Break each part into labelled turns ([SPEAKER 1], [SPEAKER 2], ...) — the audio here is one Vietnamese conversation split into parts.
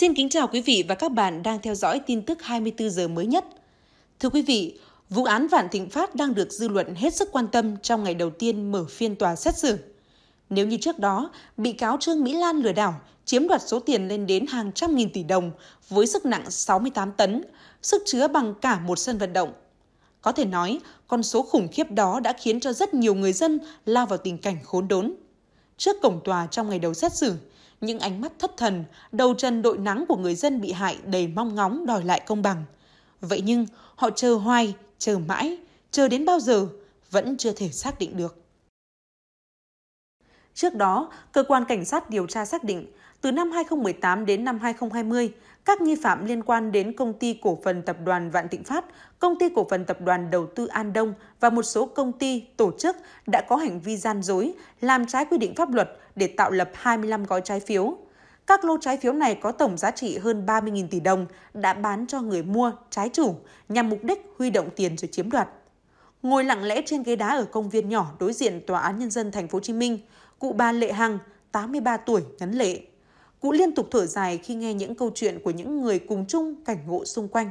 [SPEAKER 1] Xin kính chào quý vị và các bạn đang theo dõi tin tức 24 giờ mới nhất. Thưa quý vị, vụ án Vạn Thịnh Phát đang được dư luận hết sức quan tâm trong ngày đầu tiên mở phiên tòa xét xử. Nếu như trước đó, bị cáo Trương Mỹ Lan lừa đảo, chiếm đoạt số tiền lên đến hàng trăm nghìn tỷ đồng với sức nặng 68 tấn, sức chứa bằng cả một sân vận động. Có thể nói, con số khủng khiếp đó đã khiến cho rất nhiều người dân lao vào tình cảnh khốn đốn. Trước cổng tòa trong ngày đầu xét xử, những ánh mắt thất thần, đầu chân đội nắng của người dân bị hại đầy mong ngóng đòi lại công bằng. Vậy nhưng họ chờ hoài, chờ mãi, chờ đến bao giờ vẫn chưa thể xác định được. Trước đó, cơ quan cảnh sát điều tra xác định, từ năm 2018 đến năm 2020, các nghi phạm liên quan đến công ty cổ phần tập đoàn Vạn Thịnh Phát, công ty cổ phần tập đoàn đầu tư An Đông và một số công ty, tổ chức đã có hành vi gian dối, làm trái quy định pháp luật để tạo lập 25 gói trái phiếu. Các lô trái phiếu này có tổng giá trị hơn 30.000 tỷ đồng đã bán cho người mua, trái chủ nhằm mục đích huy động tiền rồi chiếm đoạt. Ngồi lặng lẽ trên ghế đá ở công viên nhỏ đối diện tòa án nhân dân thành phố Hồ Chí Minh, Cụ bà Lệ Hằng, 83 tuổi, ngắn lệ. Cụ liên tục thở dài khi nghe những câu chuyện của những người cùng chung cảnh ngộ xung quanh.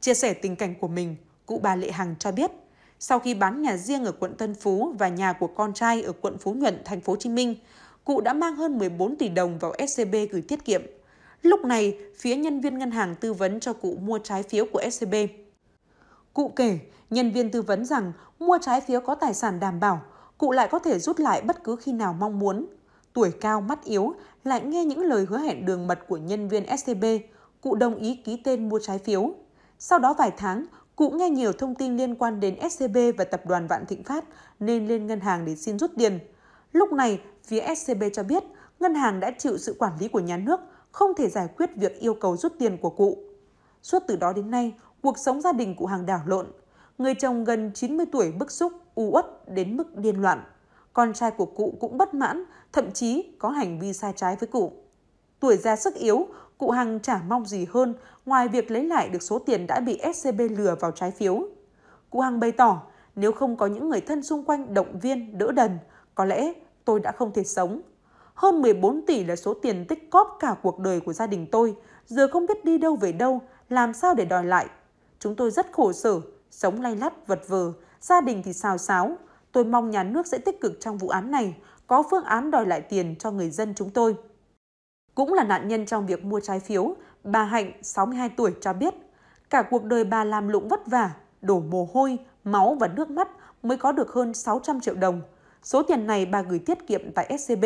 [SPEAKER 1] Chia sẻ tình cảnh của mình, cụ bà Lệ Hằng cho biết, sau khi bán nhà riêng ở quận Tân Phú và nhà của con trai ở quận Phú Nhuận, thành phố Hồ Chí Minh, cụ đã mang hơn 14 tỷ đồng vào SCB gửi tiết kiệm. Lúc này, phía nhân viên ngân hàng tư vấn cho cụ mua trái phiếu của SCB. Cụ kể, nhân viên tư vấn rằng mua trái phiếu có tài sản đảm bảo, cụ lại có thể rút lại bất cứ khi nào mong muốn. Tuổi cao mắt yếu lại nghe những lời hứa hẹn đường mật của nhân viên SCB, cụ đồng ý ký tên mua trái phiếu. Sau đó vài tháng, cụ nghe nhiều thông tin liên quan đến SCB và tập đoàn Vạn Thịnh Phát nên lên ngân hàng để xin rút tiền. Lúc này, phía SCB cho biết ngân hàng đã chịu sự quản lý của nhà nước, không thể giải quyết việc yêu cầu rút tiền của cụ. Suốt từ đó đến nay, cuộc sống gia đình cụ hàng đảo lộn, Người chồng gần 90 tuổi bức xúc, u uất đến mức điên loạn. Con trai của cụ cũng bất mãn, thậm chí có hành vi sai trái với cụ. Tuổi già sức yếu, cụ Hằng chả mong gì hơn ngoài việc lấy lại được số tiền đã bị SCB lừa vào trái phiếu. Cụ Hằng bày tỏ, nếu không có những người thân xung quanh động viên, đỡ đần, có lẽ tôi đã không thể sống. Hơn 14 tỷ là số tiền tích cóp cả cuộc đời của gia đình tôi, giờ không biết đi đâu về đâu, làm sao để đòi lại. Chúng tôi rất khổ sở, sống lay lắt vật vờ, gia đình thì xào xáo. Tôi mong nhà nước sẽ tích cực trong vụ án này, có phương án đòi lại tiền cho người dân chúng tôi. Cũng là nạn nhân trong việc mua trái phiếu, bà Hạnh, 62 tuổi cho biết, cả cuộc đời bà làm lụng vất vả, đổ mồ hôi, máu và nước mắt mới có được hơn 600 triệu đồng. Số tiền này bà gửi tiết kiệm tại SCB.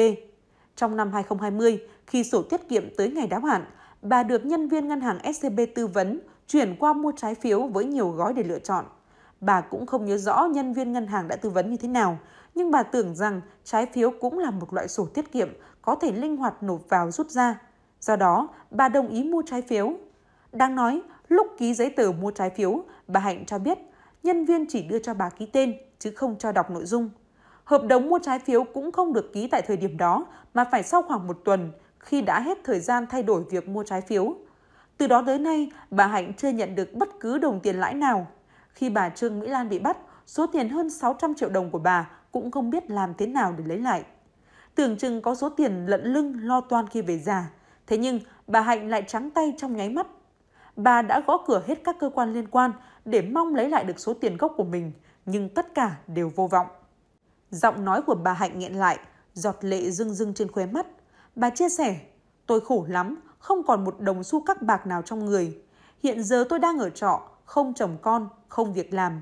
[SPEAKER 1] Trong năm 2020, khi sổ tiết kiệm tới ngày đáo hạn, bà được nhân viên ngân hàng SCB tư vấn chuyển qua mua trái phiếu với nhiều gói để lựa chọn. Bà cũng không nhớ rõ nhân viên ngân hàng đã tư vấn như thế nào, nhưng bà tưởng rằng trái phiếu cũng là một loại sổ tiết kiệm có thể linh hoạt nộp vào rút ra. Do đó, bà đồng ý mua trái phiếu. Đang nói, lúc ký giấy tờ mua trái phiếu, bà Hạnh cho biết nhân viên chỉ đưa cho bà ký tên chứ không cho đọc nội dung. Hợp đồng mua trái phiếu cũng không được ký tại thời điểm đó mà phải sau khoảng một tuần khi đã hết thời gian thay đổi việc mua trái phiếu. Từ đó tới nay, bà Hạnh chưa nhận được bất cứ đồng tiền lãi nào. Khi bà Trương Mỹ Lan bị bắt, số tiền hơn 600 triệu đồng của bà cũng không biết làm thế nào để lấy lại. Tưởng chừng có số tiền lận lưng lo toan khi về già, thế nhưng bà Hạnh lại trắng tay trong nháy mắt. Bà đã gõ cửa hết các cơ quan liên quan để mong lấy lại được số tiền gốc của mình, nhưng tất cả đều vô vọng. Giọng nói của bà Hạnh nghẹn lại, giọt lệ rưng rưng trên khóe mắt. Bà chia sẻ, tôi khổ lắm, không còn một đồng xu các bạc nào trong người. Hiện giờ tôi đang ở trọ, không chồng con, không việc làm.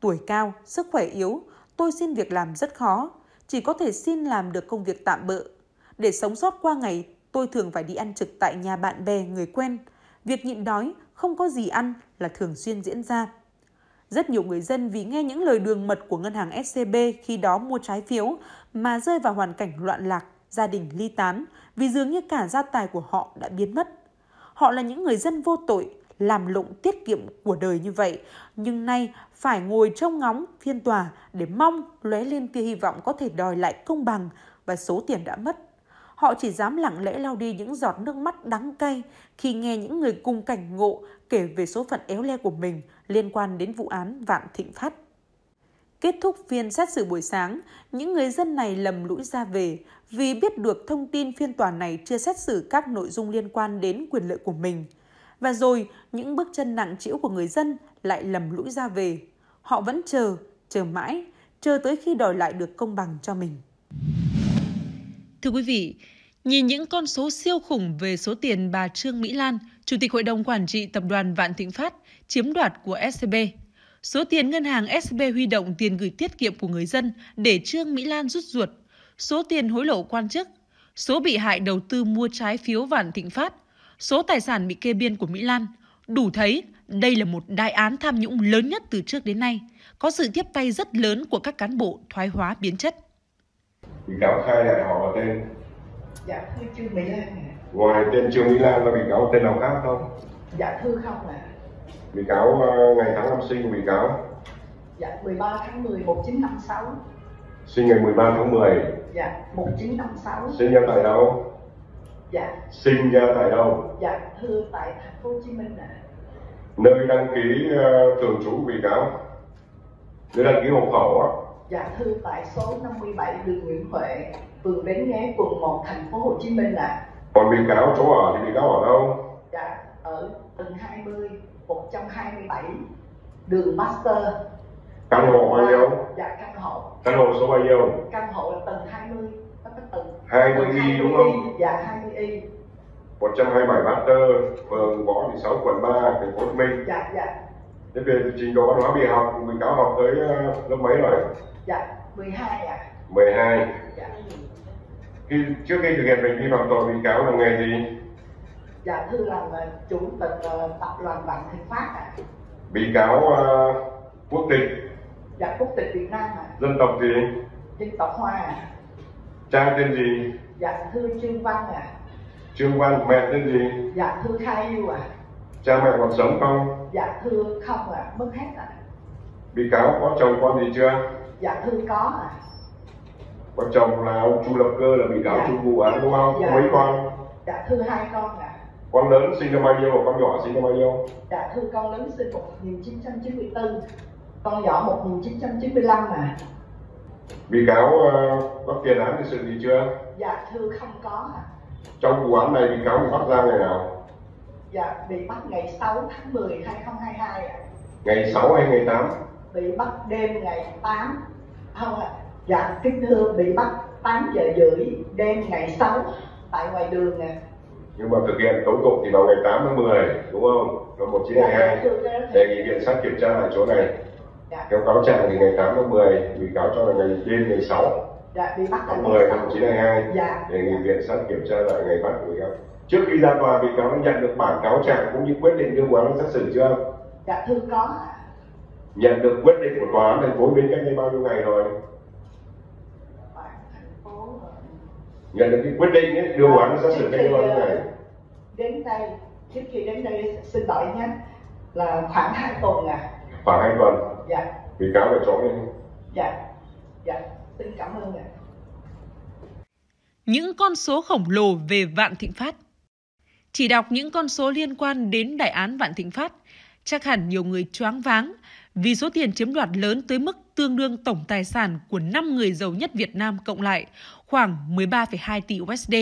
[SPEAKER 1] Tuổi cao, sức khỏe yếu, tôi xin việc làm rất khó, chỉ có thể xin làm được công việc tạm bợ. Để sống sót qua ngày, tôi thường phải đi ăn trực tại nhà bạn bè, người quen. Việc nhịn đói, không có gì ăn là thường xuyên diễn ra. Rất nhiều người dân vì nghe những lời đường mật của ngân hàng SCB khi đó mua trái phiếu mà rơi vào hoàn cảnh loạn lạc, gia đình ly tán vì dường như cả gia tài của họ đã biến mất. Họ là những người dân vô tội, làm lụng tiết kiệm của đời như vậy, nhưng nay phải ngồi trông ngóng phiên tòa để mong lóe lên tia hy vọng có thể đòi lại công bằng và số tiền đã mất. Họ chỉ dám lặng lẽ lau đi những giọt nước mắt đắng cay khi nghe những người cùng cảnh ngộ kể về số phận éo le của mình liên quan đến vụ án Vạn Thịnh Phát. Kết thúc phiên xét xử buổi sáng, những người dân này lầm lũi ra về vì biết được thông tin phiên tòa này chưa xét xử các nội dung liên quan đến quyền lợi của mình. Và rồi, những bước chân nặng trĩu của người dân lại lầm lũi ra về. Họ vẫn chờ, chờ mãi, chờ tới khi đòi lại được công bằng cho mình. Thưa quý vị, nhìn những con số siêu khủng về số tiền bà Trương Mỹ Lan, Chủ tịch Hội đồng Quản trị Tập đoàn Vạn Thịnh Phát, chiếm đoạt của SCB, số tiền ngân hàng scb huy động tiền gửi tiết kiệm của người dân để Trương Mỹ Lan rút ruột số tiền hối lộ quan chức, số bị hại đầu tư mua trái phiếu Vạn Thịnh Phát, số tài sản bị kê biên của Mỹ Lan, đủ thấy đây là một đại án tham nhũng lớn nhất từ trước đến nay, có sự tiếp tay rất lớn của các cán bộ thoái hóa biến chất.
[SPEAKER 2] Bị cáo khai là họ vào tên. Dạ thưa Trương Mỹ Lan Ngoài tên Trương Mỹ Lan là bị cáo tên nào khác không? Dạ thưa không ạ. À. Bị cáo ờ, ngày tháng năm sinh của bị cáo. Dạ 13 tháng 10 1956.
[SPEAKER 1] Sinh ngày 13 tháng 10
[SPEAKER 2] Dạ, 1956. Sinh ra tại đâu? Dạ. Sinh ra tại đâu? Dạ, thưa tại thành phố Hồ Chí Minh ạ. Nơi đăng ký uh, thường trú bị cáo. Nơi đăng ký hộ khẩu á. Dạ thưa tại số 57 đường Nguyễn Huệ, phường Bến Nghé, quận 1, thành phố Hồ Chí Minh ạ. Còn bị cáo chỗ ở thì bị cáo ở đâu? Dạ, ở tầng 20, 127 đường Master. Căn hộ bao nhiêu? Dạ, căn hộ căn hộ số bao nhiêu căn hộ là tầng 20 có cái tầng 20 y đúng không dạ hai 20 y 127 Bát Tơ, phường Võ Thị Sáu, quận ba thành phố Hồ Chí Minh. Dạ, dạ. Thế về trình độ văn hóa bị học, mình cáo học tới ờ, lớp mấy rồi? Dạ, 12 ạ. À. hai Dạ. Khi, trước khi thực hiện hành đi phạm tội, bị cáo làm nghề gì? Dạ, thưa làm ờ, chủ tịch ờ, tập đoàn Vạn Thịnh Phát ạ. À. Bị cáo uh, quốc tịch Dạ quốc tịch Việt Nam ạ. À. Dân tộc gì? Dân tộc Hoa À. cha tên gì? Dạ thưa Trương Văn ạ. À. Trương Văn mẹ tên gì? Dạ thưa Khai Yêu ạ. À. Cha mẹ còn sống không? Dạ thưa không ạ, à, mất hết ạ. À. Bị cáo có chồng con gì chưa? Dạ thưa có ạ. À. Có chồng là ông Chu Lập Cơ là bị cáo dạ. trong vụ án đúng không? Dạ. Mấy con? Dạ thưa hai con ạ. À. Con lớn sinh năm bao nhiêu và con nhỏ sinh năm bao nhiêu? Dạ thưa con lớn sinh năm 1994 con nhỏ 1995 mà bị cáo uh, tiền án về sự gì chưa dạ thưa không có ạ trong vụ án này bị cáo bị bắt ra ngày nào dạ bị bắt ngày 6 tháng 10 2022 ạ à. ngày 6 hay ngày 8 bị bắt đêm ngày 8 không ạ à. dạ kính thưa bị bắt 8 giờ rưỡi đêm ngày 6 tại ngoài đường ạ à nhưng mà thực hiện tố tụng thì vào ngày 8 tháng 10 đúng không? Và 1922 dạ, đề nghị viện sát kiểm tra lại chỗ này. Dạ. Trong cáo trạng thì ngày 8 tháng 10, bị cáo cho là ngày trên ngày 6 dạ, bị bắt tháng 10 năm 1922 dạ. đề nghị viện sát kiểm tra lại ngày bắt của bị cáo. Trước khi ra tòa, bị cáo đã nhận được bản cáo trạng cũng như quyết định đưa vụ án xét xử chưa? Dạ thưa có. Nhận được quyết định của tòa án thành phố bên cách đây bao nhiêu ngày rồi? nhận được cái quyết định ấy, đưa vụ án xét xử cách đây bao nhiêu ngày? Ờ, đến đây, trước khi đến đây xin lỗi nhé, là khoảng 2 tuần à khoảng hai tuần dạ bị cáo là chó
[SPEAKER 1] nên dạ
[SPEAKER 2] dạ xin cảm ơn ạ
[SPEAKER 1] những con số khổng lồ về Vạn Thịnh Phát. Chỉ đọc những con số liên quan đến đại án Vạn Thịnh Phát, chắc hẳn nhiều người choáng váng vì số tiền chiếm đoạt lớn tới mức tương đương tổng tài sản của 5 người giàu nhất Việt Nam cộng lại, khoảng 13,2 tỷ USD,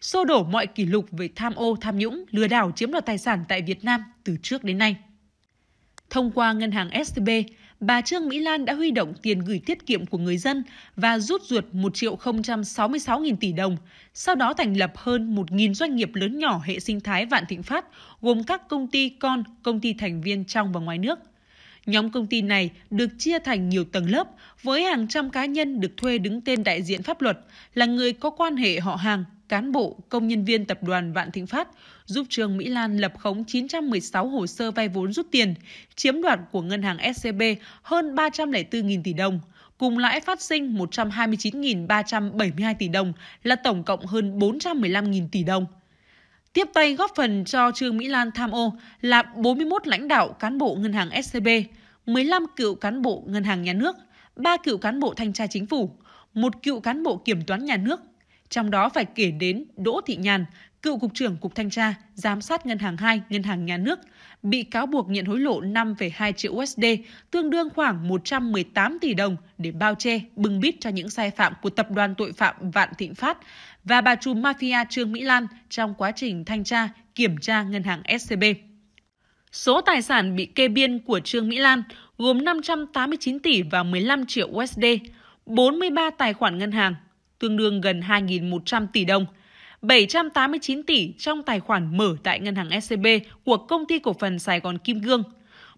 [SPEAKER 1] xô đổ mọi kỷ lục về tham ô, tham nhũng, lừa đảo chiếm đoạt tài sản tại Việt Nam từ trước đến nay. Thông qua ngân hàng STB, bà Trương Mỹ Lan đã huy động tiền gửi tiết kiệm của người dân và rút ruột 1 triệu 066 nghìn tỷ đồng, sau đó thành lập hơn 1.000 doanh nghiệp lớn nhỏ hệ sinh thái Vạn Thịnh Phát, gồm các công ty con, công ty thành viên trong và ngoài nước. Nhóm công ty này được chia thành nhiều tầng lớp với hàng trăm cá nhân được thuê đứng tên đại diện pháp luật là người có quan hệ họ hàng, cán bộ, công nhân viên tập đoàn Vạn Thịnh Phát, giúp Trương Mỹ Lan lập khống 916 hồ sơ vay vốn rút tiền, chiếm đoạt của ngân hàng SCB e hơn 304.000 tỷ đồng, cùng lãi phát sinh 129.372 tỷ đồng là tổng cộng hơn 415.000 tỷ đồng. Tiếp tay góp phần cho Trương Mỹ Lan tham ô là 41 lãnh đạo cán bộ ngân hàng SCB, e 15 cựu cán bộ ngân hàng nhà nước, 3 cựu cán bộ thanh tra chính phủ, một cựu cán bộ kiểm toán nhà nước. Trong đó phải kể đến Đỗ Thị Nhàn, cựu cục trưởng Cục Thanh tra, giám sát Ngân hàng 2, Ngân hàng Nhà nước, bị cáo buộc nhận hối lộ 5,2 triệu USD, tương đương khoảng 118 tỷ đồng để bao che, bưng bít cho những sai phạm của tập đoàn tội phạm Vạn Thịnh Phát và bà trùm mafia Trương Mỹ Lan trong quá trình thanh tra, kiểm tra ngân hàng SCB. Số tài sản bị kê biên của Trương Mỹ Lan gồm 589 tỷ và 15 triệu USD, 43 tài khoản ngân hàng, tương đương gần 2.100 tỷ đồng – 789 tỷ trong tài khoản mở tại ngân hàng SCB của công ty cổ phần Sài Gòn Kim Gương,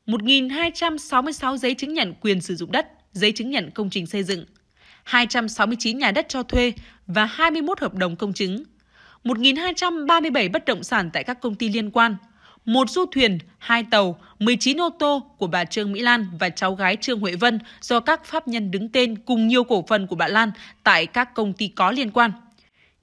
[SPEAKER 1] 1.266 giấy chứng nhận quyền sử dụng đất, giấy chứng nhận công trình xây dựng, 269 nhà đất cho thuê và 21 hợp đồng công chứng, 1.237 bất động sản tại các công ty liên quan, một du thuyền, hai tàu, 19 ô tô của bà Trương Mỹ Lan và cháu gái Trương Huệ Vân do các pháp nhân đứng tên cùng nhiều cổ phần của bà Lan tại các công ty có liên quan.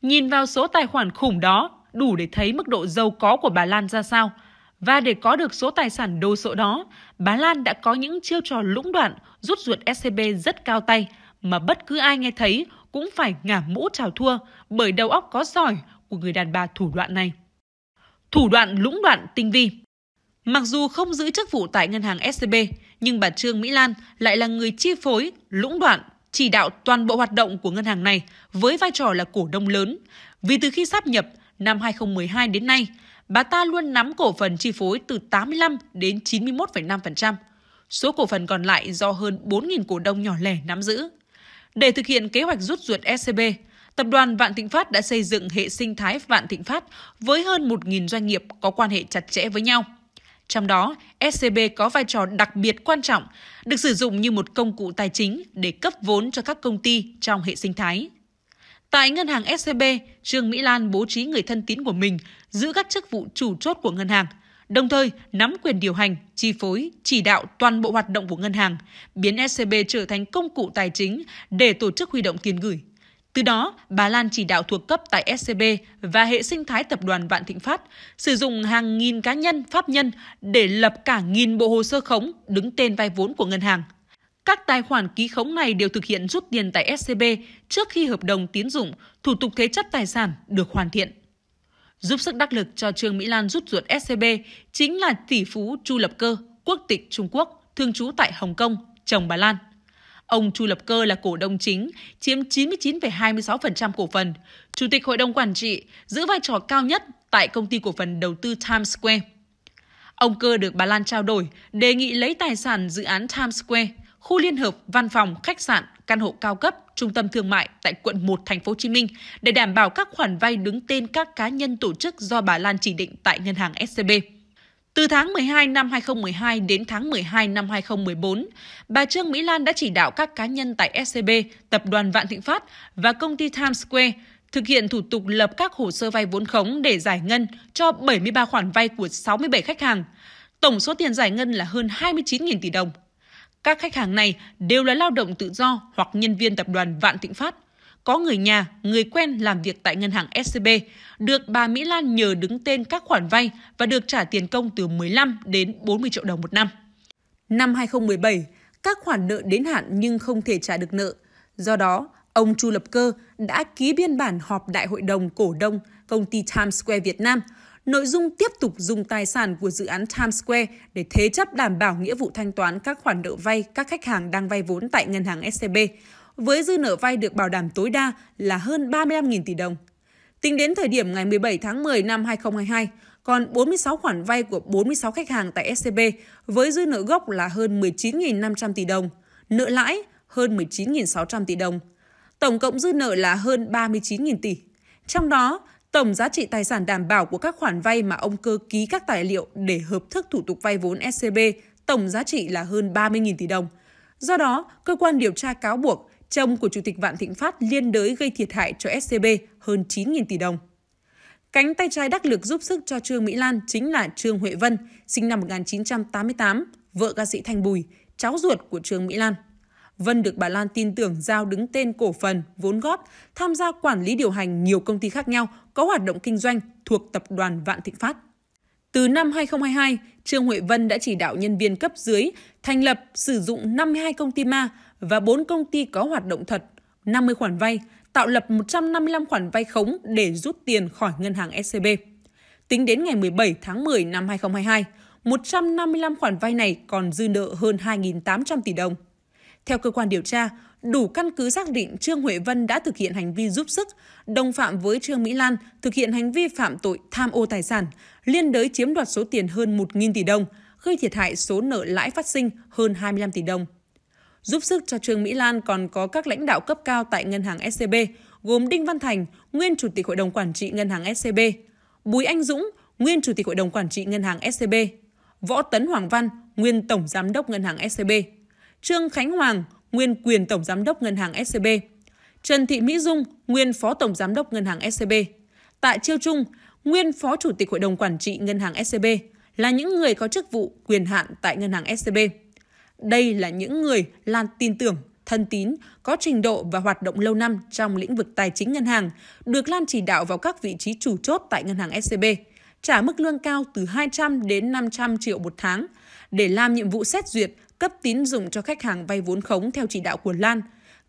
[SPEAKER 1] Nhìn vào số tài khoản khủng đó, đủ để thấy mức độ giàu có của bà Lan ra sao. Và để có được số tài sản đồ sộ đó, bà Lan đã có những chiêu trò lũng đoạn rút ruột SCB rất cao tay, mà bất cứ ai nghe thấy cũng phải ngả mũ chào thua bởi đầu óc có giỏi của người đàn bà thủ đoạn này. Thủ đoạn lũng đoạn tinh vi Mặc dù không giữ chức vụ tại ngân hàng SCB, nhưng bà Trương Mỹ Lan lại là người chi phối, lũng đoạn chỉ đạo toàn bộ hoạt động của ngân hàng này với vai trò là cổ đông lớn. Vì từ khi sắp nhập năm 2012 đến nay, bà ta luôn nắm cổ phần chi phối từ 85 đến 91,5%. Số cổ phần còn lại do hơn 4.000 cổ đông nhỏ lẻ nắm giữ. Để thực hiện kế hoạch rút ruột SCB, e Tập đoàn Vạn Thịnh Phát đã xây dựng hệ sinh thái Vạn Thịnh Phát với hơn 1.000 doanh nghiệp có quan hệ chặt chẽ với nhau – trong đó, SCB có vai trò đặc biệt quan trọng, được sử dụng như một công cụ tài chính để cấp vốn cho các công ty trong hệ sinh thái. Tại ngân hàng SCB, Trương Mỹ Lan bố trí người thân tín của mình giữ các chức vụ chủ chốt của ngân hàng, đồng thời nắm quyền điều hành, chi phối, chỉ đạo toàn bộ hoạt động của ngân hàng, biến SCB trở thành công cụ tài chính để tổ chức huy động tiền gửi từ đó, bà Lan chỉ đạo thuộc cấp tại SCB và hệ sinh thái tập đoàn Vạn Thịnh Phát sử dụng hàng nghìn cá nhân, pháp nhân để lập cả nghìn bộ hồ sơ khống đứng tên vay vốn của ngân hàng. Các tài khoản ký khống này đều thực hiện rút tiền tại SCB trước khi hợp đồng tiến dụng, thủ tục thế chấp tài sản được hoàn thiện. Giúp sức đắc lực cho Trương Mỹ Lan rút ruột SCB chính là tỷ phú Chu Lập Cơ, quốc tịch Trung Quốc, thường trú tại Hồng Kông, chồng bà Lan. Ông Chu Lập Cơ là cổ đông chính, chiếm 99,26% cổ phần, chủ tịch hội đồng quản trị, giữ vai trò cao nhất tại công ty cổ phần đầu tư Times Square. Ông Cơ được bà Lan trao đổi, đề nghị lấy tài sản dự án Times Square, khu liên hợp, văn phòng, khách sạn, căn hộ cao cấp, trung tâm thương mại tại quận 1 thành phố Hồ Chí Minh để đảm bảo các khoản vay đứng tên các cá nhân tổ chức do bà Lan chỉ định tại ngân hàng SCB. Từ tháng 12 năm 2012 đến tháng 12 năm 2014, bà Trương Mỹ Lan đã chỉ đạo các cá nhân tại SCB, Tập đoàn Vạn Thịnh Phát và công ty Times Square thực hiện thủ tục lập các hồ sơ vay vốn khống để giải ngân cho 73 khoản vay của 67 khách hàng. Tổng số tiền giải ngân là hơn 29.000 tỷ đồng. Các khách hàng này đều là lao động tự do hoặc nhân viên tập đoàn Vạn Thịnh Phát có người nhà, người quen làm việc tại ngân hàng SCB, được bà Mỹ Lan nhờ đứng tên các khoản vay và được trả tiền công từ 15 đến 40 triệu đồng một năm. Năm 2017, các khoản nợ đến hạn nhưng không thể trả được nợ. Do đó, ông Chu Lập Cơ đã ký biên bản họp đại hội đồng cổ đông công ty Times Square Việt Nam, nội dung tiếp tục dùng tài sản của dự án Times Square để thế chấp đảm bảo nghĩa vụ thanh toán các khoản nợ vay các khách hàng đang vay vốn tại ngân hàng SCB, với dư nợ vay được bảo đảm tối đa là hơn 35.000 tỷ đồng. Tính đến thời điểm ngày 17 tháng 10 năm 2022, còn 46 khoản vay của 46 khách hàng tại SCB với dư nợ gốc là hơn 19.500 tỷ đồng, nợ lãi hơn 19.600 tỷ đồng. Tổng cộng dư nợ là hơn 39.000 tỷ. Trong đó, tổng giá trị tài sản đảm bảo của các khoản vay mà ông Cơ ký các tài liệu để hợp thức thủ tục vay vốn SCB tổng giá trị là hơn 30.000 tỷ đồng. Do đó, cơ quan điều tra cáo buộc chồng của Chủ tịch Vạn Thịnh Phát liên đới gây thiệt hại cho SCB hơn 9.000 tỷ đồng. Cánh tay trái đắc lực giúp sức cho Trương Mỹ Lan chính là Trương Huệ Vân, sinh năm 1988, vợ ca sĩ Thanh Bùi, cháu ruột của Trương Mỹ Lan. Vân được bà Lan tin tưởng giao đứng tên cổ phần, vốn góp, tham gia quản lý điều hành nhiều công ty khác nhau có hoạt động kinh doanh thuộc tập đoàn Vạn Thịnh Phát. Từ năm 2022, Trương Huệ Vân đã chỉ đạo nhân viên cấp dưới thành lập, sử dụng 52 công ty ma và 4 công ty có hoạt động thật, 50 khoản vay, tạo lập 155 khoản vay khống để rút tiền khỏi ngân hàng SCB. Tính đến ngày 17 tháng 10 năm 2022, 155 khoản vay này còn dư nợ hơn 2.800 tỷ đồng. Theo cơ quan điều tra, đủ căn cứ xác định Trương Huệ Vân đã thực hiện hành vi giúp sức, đồng phạm với Trương Mỹ Lan thực hiện hành vi phạm tội tham ô tài sản, liên đới chiếm đoạt số tiền hơn 1.000 tỷ đồng, gây thiệt hại số nợ lãi phát sinh hơn 25 tỷ đồng. Giúp sức cho Trương Mỹ Lan còn có các lãnh đạo cấp cao tại ngân hàng SCB, gồm Đinh Văn Thành, nguyên chủ tịch hội đồng quản trị ngân hàng SCB, Bùi Anh Dũng, nguyên chủ tịch hội đồng quản trị ngân hàng SCB, Võ Tấn Hoàng Văn, nguyên tổng giám đốc ngân hàng SCB, Trương Khánh Hoàng, nguyên quyền Tổng Giám đốc Ngân hàng SCB, Trần Thị Mỹ Dung, nguyên Phó Tổng Giám đốc Ngân hàng SCB, Tạ Chiêu Trung, nguyên Phó Chủ tịch Hội đồng Quản trị Ngân hàng SCB là những người có chức vụ quyền hạn tại Ngân hàng SCB. Đây là những người Lan tin tưởng, thân tín, có trình độ và hoạt động lâu năm trong lĩnh vực tài chính ngân hàng, được Lan chỉ đạo vào các vị trí chủ chốt tại Ngân hàng SCB, trả mức lương cao từ 200 đến 500 triệu một tháng – để làm nhiệm vụ xét duyệt, cấp tín dụng cho khách hàng vay vốn khống theo chỉ đạo của Lan,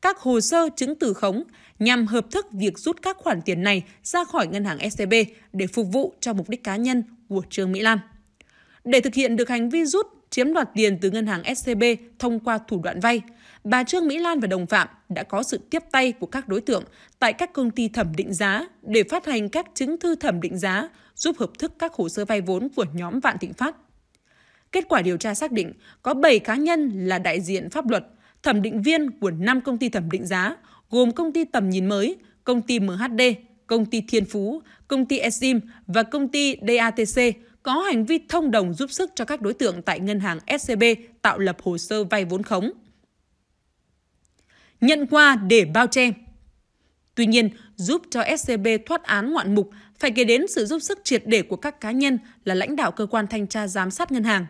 [SPEAKER 1] các hồ sơ chứng từ khống nhằm hợp thức việc rút các khoản tiền này ra khỏi ngân hàng SCB e để phục vụ cho mục đích cá nhân của Trương Mỹ Lan. Để thực hiện được hành vi rút chiếm đoạt tiền từ ngân hàng SCB e thông qua thủ đoạn vay, bà Trương Mỹ Lan và đồng phạm đã có sự tiếp tay của các đối tượng tại các công ty thẩm định giá để phát hành các chứng thư thẩm định giá giúp hợp thức các hồ sơ vay vốn của nhóm Vạn Thịnh Phát Kết quả điều tra xác định có 7 cá nhân là đại diện pháp luật, thẩm định viên của 5 công ty thẩm định giá, gồm công ty Tầm Nhìn Mới, công ty MHD, công ty Thiên Phú, công ty Esim và công ty DATC có hành vi thông đồng giúp sức cho các đối tượng tại ngân hàng SCB tạo lập hồ sơ vay vốn khống. Nhận qua để bao che Tuy nhiên, giúp cho SCB thoát án ngoạn mục phải kể đến sự giúp sức triệt để của các cá nhân là lãnh đạo cơ quan thanh tra giám sát ngân hàng.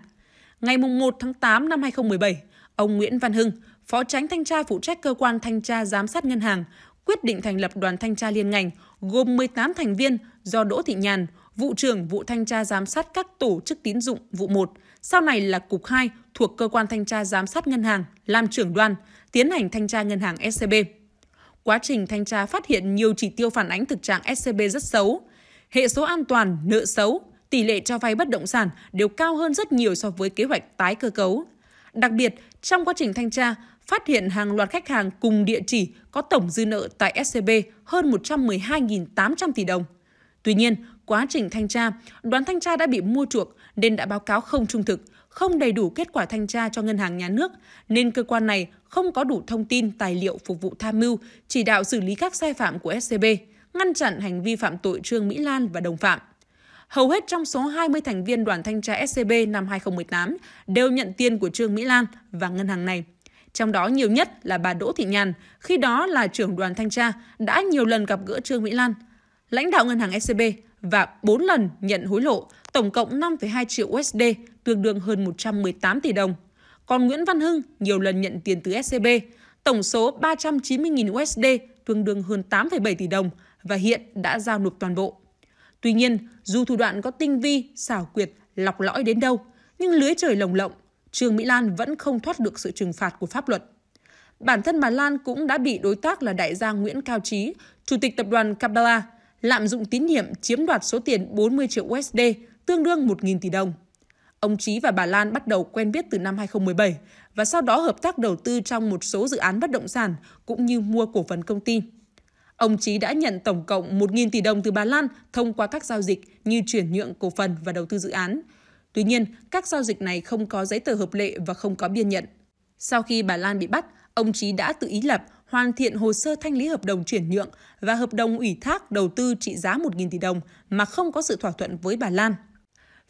[SPEAKER 1] Ngày 1 tháng 8 năm 2017, ông Nguyễn Văn Hưng, Phó tránh thanh tra phụ trách cơ quan thanh tra giám sát ngân hàng, quyết định thành lập đoàn thanh tra liên ngành gồm 18 thành viên do Đỗ Thị Nhàn, vụ trưởng vụ thanh tra giám sát các tổ chức tín dụng vụ 1, sau này là cục 2 thuộc cơ quan thanh tra giám sát ngân hàng làm trưởng đoàn, tiến hành thanh tra ngân hàng SCB quá trình thanh tra phát hiện nhiều chỉ tiêu phản ánh thực trạng SCB rất xấu. Hệ số an toàn, nợ xấu, tỷ lệ cho vay bất động sản đều cao hơn rất nhiều so với kế hoạch tái cơ cấu. Đặc biệt, trong quá trình thanh tra, phát hiện hàng loạt khách hàng cùng địa chỉ có tổng dư nợ tại SCB hơn 112.800 tỷ đồng. Tuy nhiên, quá trình thanh tra, đoàn thanh tra đã bị mua chuộc nên đã báo cáo không trung thực, không đầy đủ kết quả thanh tra cho ngân hàng nhà nước, nên cơ quan này không có đủ thông tin, tài liệu phục vụ tham mưu, chỉ đạo xử lý các sai phạm của SCB, ngăn chặn hành vi phạm tội Trương Mỹ Lan và đồng phạm. Hầu hết trong số 20 thành viên đoàn thanh tra SCB năm 2018 đều nhận tiền của Trương Mỹ Lan và ngân hàng này. Trong đó nhiều nhất là bà Đỗ Thị Nhàn, khi đó là trưởng đoàn thanh tra, đã nhiều lần gặp gỡ Trương Mỹ Lan, lãnh đạo ngân hàng SCB và 4 lần nhận hối lộ, tổng cộng 5,2 triệu USD, tương đương hơn 118 tỷ đồng. Còn Nguyễn Văn Hưng nhiều lần nhận tiền từ SCB, tổng số 390.000 USD tương đương hơn 8,7 tỷ đồng và hiện đã giao nộp toàn bộ. Tuy nhiên, dù thủ đoạn có tinh vi, xảo quyệt, lọc lõi đến đâu, nhưng lưới trời lồng lộng, Trương Mỹ Lan vẫn không thoát được sự trừng phạt của pháp luật. Bản thân bà Lan cũng đã bị đối tác là đại gia Nguyễn Cao Trí, chủ tịch tập đoàn Capella, lạm dụng tín nhiệm chiếm đoạt số tiền 40 triệu USD, tương đương 1.000 tỷ đồng. Ông Trí và bà Lan bắt đầu quen biết từ năm 2017 và sau đó hợp tác đầu tư trong một số dự án bất động sản cũng như mua cổ phần công ty. Ông Trí đã nhận tổng cộng 1.000 tỷ đồng từ bà Lan thông qua các giao dịch như chuyển nhượng cổ phần và đầu tư dự án. Tuy nhiên, các giao dịch này không có giấy tờ hợp lệ và không có biên nhận. Sau khi bà Lan bị bắt, ông Trí đã tự ý lập, hoàn thiện hồ sơ thanh lý hợp đồng chuyển nhượng và hợp đồng ủy thác đầu tư trị giá 1.000 tỷ đồng mà không có sự thỏa thuận với bà Lan.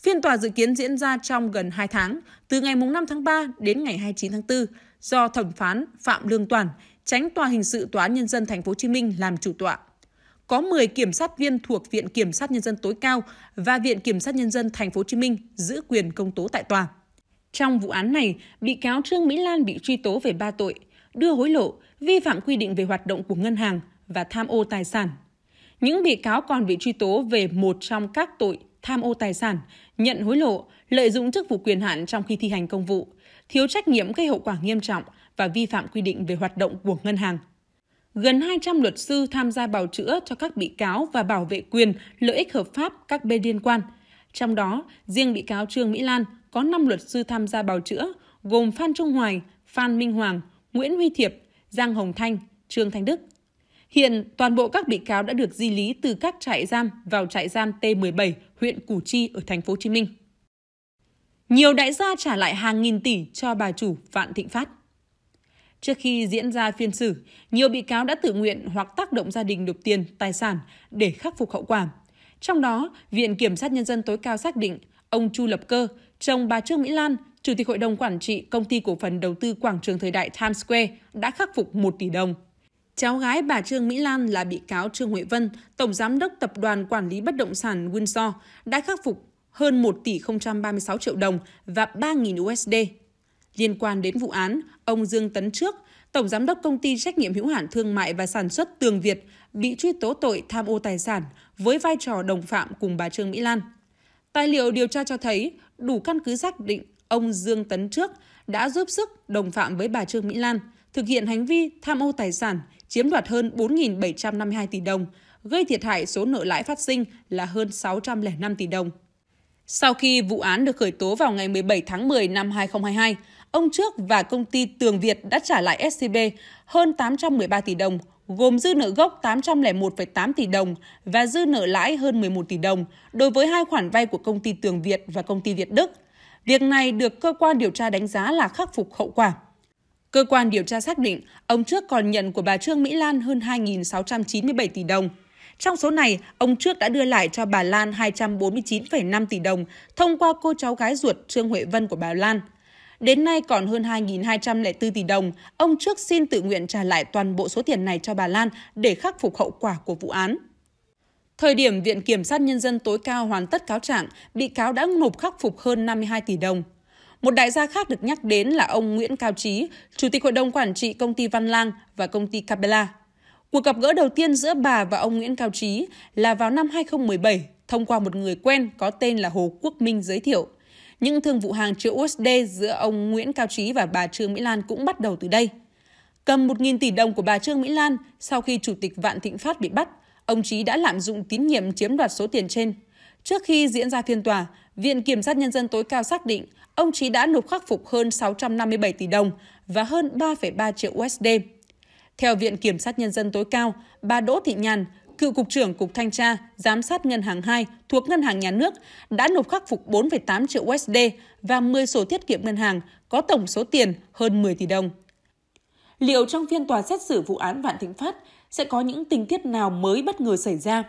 [SPEAKER 1] Phiên tòa dự kiến diễn ra trong gần 2 tháng, từ ngày 5 tháng 3 đến ngày 29 tháng 4, do thẩm phán Phạm Lương Toàn, tránh tòa hình sự Tòa án Nhân dân Thành phố Hồ Chí Minh làm chủ tọa. Có 10 kiểm sát viên thuộc Viện Kiểm sát Nhân dân tối cao và Viện Kiểm sát Nhân dân Thành phố Hồ Chí Minh giữ quyền công tố tại tòa. Trong vụ án này, bị cáo Trương Mỹ Lan bị truy tố về ba tội: đưa hối lộ, vi phạm quy định về hoạt động của ngân hàng và tham ô tài sản. Những bị cáo còn bị truy tố về một trong các tội tham ô tài sản, nhận hối lộ, lợi dụng chức vụ quyền hạn trong khi thi hành công vụ, thiếu trách nhiệm gây hậu quả nghiêm trọng và vi phạm quy định về hoạt động của ngân hàng. Gần 200 luật sư tham gia bào chữa cho các bị cáo và bảo vệ quyền, lợi ích hợp pháp các bên liên quan. Trong đó, riêng bị cáo Trương Mỹ Lan có 5 luật sư tham gia bào chữa, gồm Phan Trung Hoài, Phan Minh Hoàng, Nguyễn Huy Thiệp, Giang Hồng Thanh, Trương Thanh Đức Hiện toàn bộ các bị cáo đã được di lý từ các trại giam vào trại giam T17, huyện Củ Chi ở thành phố Hồ Chí Minh. Nhiều đại gia trả lại hàng nghìn tỷ cho bà chủ Vạn Thịnh Phát. Trước khi diễn ra phiên xử, nhiều bị cáo đã tự nguyện hoặc tác động gia đình nộp tiền, tài sản để khắc phục hậu quả. Trong đó, Viện Kiểm sát Nhân dân tối cao xác định ông Chu Lập Cơ, chồng bà Trương Mỹ Lan, Chủ tịch Hội đồng Quản trị Công ty Cổ phần Đầu tư Quảng trường Thời đại Times Square đã khắc phục 1 tỷ đồng Cháu gái bà Trương Mỹ Lan là bị cáo Trương Huệ Vân, Tổng Giám đốc Tập đoàn Quản lý Bất động sản Windsor, đã khắc phục hơn 1 tỷ 036 triệu đồng và 3.000 USD. Liên quan đến vụ án, ông Dương Tấn Trước, Tổng Giám đốc Công ty Trách nhiệm hữu hạn Thương mại và Sản xuất Tường Việt, bị truy tố tội tham ô tài sản với vai trò đồng phạm cùng bà Trương Mỹ Lan. Tài liệu điều tra cho thấy đủ căn cứ xác định ông Dương Tấn Trước đã giúp sức đồng phạm với bà Trương Mỹ Lan – thực hiện hành vi tham ô tài sản, chiếm đoạt hơn 4.752 tỷ đồng, gây thiệt hại số nợ lãi phát sinh là hơn 605 tỷ đồng. Sau khi vụ án được khởi tố vào ngày 17 tháng 10 năm 2022, ông Trước và công ty Tường Việt đã trả lại SCB hơn 813 tỷ đồng, gồm dư nợ gốc 801,8 tỷ đồng và dư nợ lãi hơn 11 tỷ đồng đối với hai khoản vay của công ty Tường Việt và công ty Việt Đức. Việc này được cơ quan điều tra đánh giá là khắc phục hậu quả. Cơ quan điều tra xác định, ông trước còn nhận của bà Trương Mỹ Lan hơn 2.697 tỷ đồng. Trong số này, ông trước đã đưa lại cho bà Lan 249,5 tỷ đồng thông qua cô cháu gái ruột Trương Huệ Vân của bà Lan. Đến nay còn hơn 2.204 tỷ đồng, ông trước xin tự nguyện trả lại toàn bộ số tiền này cho bà Lan để khắc phục hậu quả của vụ án. Thời điểm Viện Kiểm sát Nhân dân tối cao hoàn tất cáo trạng, bị cáo đã nộp khắc phục hơn 52 tỷ đồng. Một đại gia khác được nhắc đến là ông Nguyễn Cao Trí, Chủ tịch Hội đồng Quản trị Công ty Văn Lang và Công ty Capella. Cuộc gặp gỡ đầu tiên giữa bà và ông Nguyễn Cao Trí là vào năm 2017 thông qua một người quen có tên là Hồ Quốc Minh giới thiệu. Những thương vụ hàng triệu USD giữa ông Nguyễn Cao Trí và bà Trương Mỹ Lan cũng bắt đầu từ đây. Cầm 1.000 tỷ đồng của bà Trương Mỹ Lan sau khi Chủ tịch Vạn Thịnh Phát bị bắt, ông Trí đã lạm dụng tín nhiệm chiếm đoạt số tiền trên. Trước khi diễn ra phiên tòa, Viện Kiểm sát Nhân dân tối cao xác định ông Trí đã nộp khắc phục hơn 657 tỷ đồng và hơn 3,3 triệu USD. Theo Viện Kiểm sát Nhân dân tối cao, bà Đỗ Thị Nhàn, cựu Cục trưởng Cục Thanh tra, Giám sát Ngân hàng 2 thuộc Ngân hàng Nhà nước đã nộp khắc phục 4,8 triệu USD và 10 sổ tiết kiệm ngân hàng có tổng số tiền hơn 10 tỷ đồng. Liệu trong phiên tòa xét xử vụ án Vạn Thịnh Phát sẽ có những tình tiết nào mới bất ngờ xảy ra?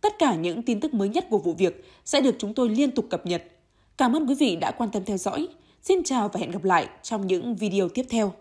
[SPEAKER 1] Tất cả những tin tức mới nhất của vụ việc sẽ được chúng tôi liên tục cập nhật – Cảm ơn quý vị đã quan tâm theo dõi. Xin chào và hẹn gặp lại trong những video tiếp theo.